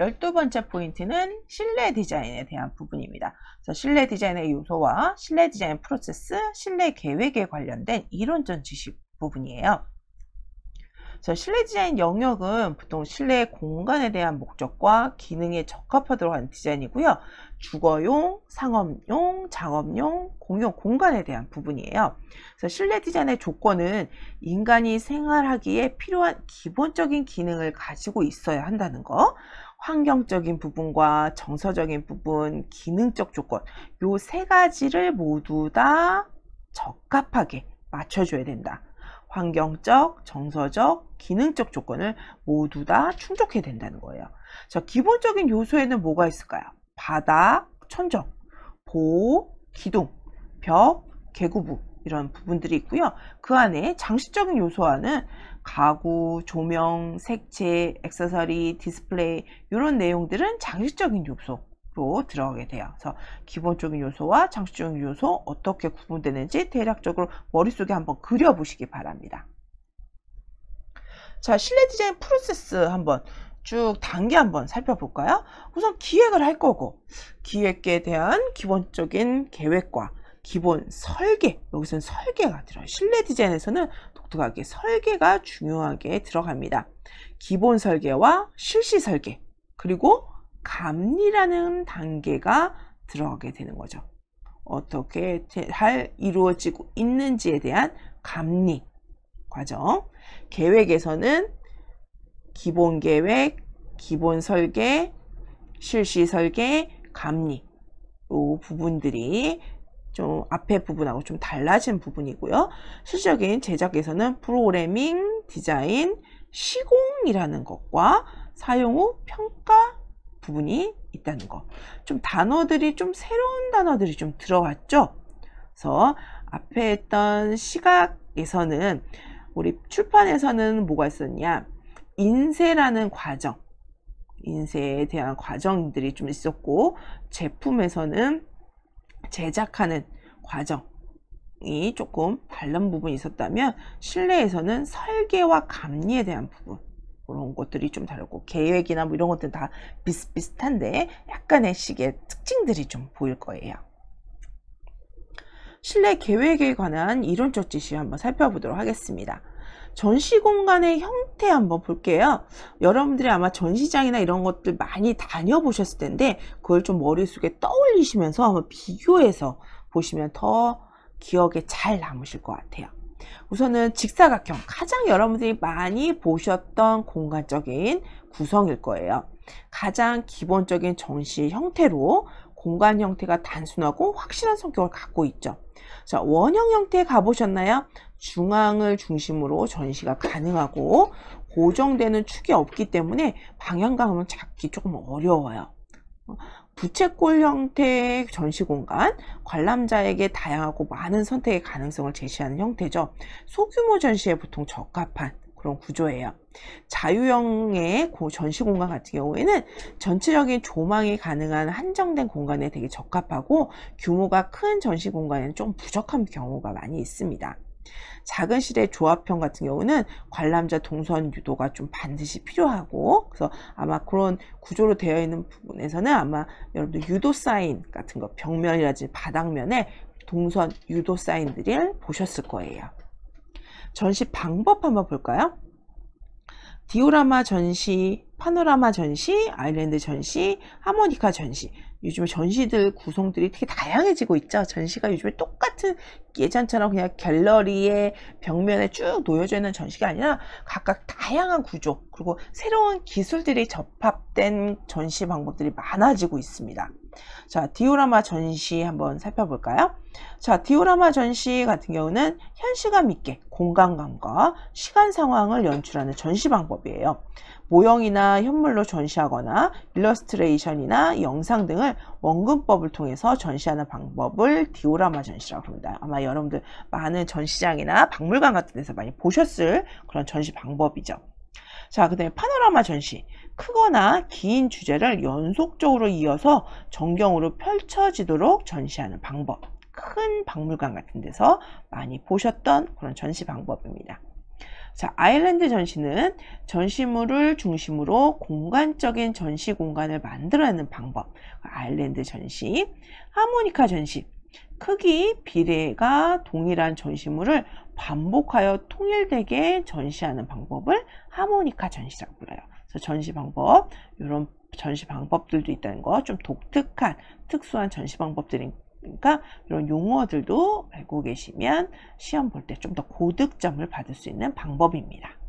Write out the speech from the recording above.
열두 번째 포인트는 실내 디자인에 대한 부분입니다. 그래서 실내 디자인의 요소와 실내 디자인 프로세스, 실내 계획에 관련된 이론적 지식 부분이에요. 그래서 실내 디자인 영역은 보통 실내 공간에 대한 목적과 기능에 적합하도록 하는 디자인이고요. 주거용, 상업용, 작업용, 공용 공간에 대한 부분이에요. 그래서 실내 디자인의 조건은 인간이 생활하기에 필요한 기본적인 기능을 가지고 있어야 한다는 거, 환경적인 부분과 정서적인 부분, 기능적 조건 요 세 가지를 모두 다 적합하게 맞춰줘야 된다. 환경적, 정서적, 기능적 조건을 모두 다 충족해야 된다는 거예요. 자, 기본적인 요소에는 뭐가 있을까요? 바닥, 천정, 보호, 기둥, 벽, 개구부, 이런 부분들이 있고요. 그 안에 장식적인 요소와는 가구, 조명, 색채, 액세서리, 디스플레이 이런 내용들은 장식적인 요소로 들어가게 돼요. 그래서 기본적인 요소와 장식적인 요소 어떻게 구분되는지 대략적으로 머릿속에 한번 그려보시기 바랍니다. 자, 실내 디자인 프로세스 한번 쭉 단계 한번 살펴볼까요? 우선 기획을 할 거고 기획에 대한 기본적인 계획과 기본 설계 여기서는 설계가 들어요 실내 디자인에서는 독특하게 설계가 중요하게 들어갑니다 기본 설계와 실시 설계 그리고 감리라는 단계가 들어가게 되는 거죠 어떻게 잘 이루어지고 있는지에 대한 감리 과정 계획에서는 기본 계획 기본 설계 실시 설계 감리 요 부분들이 좀 앞에 부분하고 좀 달라진 부분이고요. 실질적인 제작에서는 프로그래밍, 디자인, 시공이라는 것과 사용 후 평가 부분이 있다는 것. 좀 단어들이 좀 새로운 단어들이 좀 들어왔죠. 그래서 앞에 했던 시각에서는 우리 출판에서는 뭐가 있었냐? 인쇄라는 과정, 인쇄에 대한 과정들이 좀 있었고 제품에서는 제작하는 과정이 조금 다른 부분이 있었다면 실내에서는 설계와 감리에 대한 부분 그런 것들이 좀 다르고 계획이나 뭐 이런 것들은 다 비슷비슷한데 약간의 식의 특징들이 좀 보일 거예요. 실내 계획에 관한 이론적 지시 한번 살펴보도록 하겠습니다. 전시 공간의 형태 한번 볼게요. 여러분들이 아마 전시장이나 이런 것들 많이 다녀보셨을 텐데 그걸 좀 머릿속에 떠올리시면서 한번 비교해서 보시면 더 기억에 잘 남으실 것 같아요. 우선은 직사각형 가장 여러분들이 많이 보셨던 공간적인 구성일 거예요. 가장 기본적인 전시 형태로 공간 형태가 단순하고 확실한 성격을 갖고 있죠. 자, 원형 형태 가보셨나요? 중앙을 중심으로 전시가 가능하고 고정되는 축이 없기 때문에 방향감을 잡기 조금 어려워요. 부채꼴 형태의 전시 공간, 관람자에게 다양하고 많은 선택의 가능성을 제시하는 형태죠. 소규모 전시에 보통 적합한 그런 구조예요. 자유형의 고 전시 공간 같은 경우에는 전체적인 조망이 가능한 한정된 공간에 되게 적합하고 규모가 큰 전시 공간에는 좀 부족한 경우가 많이 있습니다. 작은 실의 조합형 같은 경우는 관람자 동선 유도가 좀 반드시 필요하고 그래서 아마 그런 구조로 되어 있는 부분에서는 아마 여러분들 유도 사인 같은 거 벽면이라든지 바닥면에 동선 유도 사인들을 보셨을 거예요. 전시 방법 한번 볼까요? 디오라마 전시, 파노라마 전시, 아일랜드 전시, 하모니카 전시. 요즘에 전시들 구성들이 되게 다양해지고 있죠. 전시가 요즘에 똑같은 예전처럼 그냥 갤러리에 벽면에 쭉 놓여져 있는 전시가 아니라 각각 다양한 구조, 그리고 새로운 기술들이 접합된 전시 방법들이 많아지고 있습니다. 자, 디오라마 전시 한번 살펴볼까요? 자, 디오라마 전시 같은 경우는 현시감 있게 공간감과 시간 상황을 연출하는 전시 방법이에요. 모형이나 현물로 전시하거나 일러스트레이션이나 영상 등을 원근법을 통해서 전시하는 방법을 디오라마 전시라고 합니다. 아마 여러분들 많은 전시장이나 박물관 같은 데서 많이 보셨을 그런 전시 방법이죠. 자, 그 다음에 파노라마 전시. 크거나 긴 주제를 연속적으로 이어서 전경으로 펼쳐지도록 전시하는 방법. 큰 박물관 같은 데서 많이 보셨던 그런 전시 방법입니다. 자, 아일랜드 전시는 전시물을 중심으로 공간적인 전시 공간을 만들어내는 방법. 아일랜드 전시, 하모니카 전시. 크기, 비례가 동일한 전시물을 반복하여 통일되게 전시하는 방법을 하모니카 전시라고 불러요. 그래서 전시 방법 이런 전시 방법들도 있다는 거 좀 독특한 특수한 전시 방법들이니까 그러니까 이런 용어들도 알고 계시면 시험 볼 때 좀 더 고득점을 받을 수 있는 방법입니다.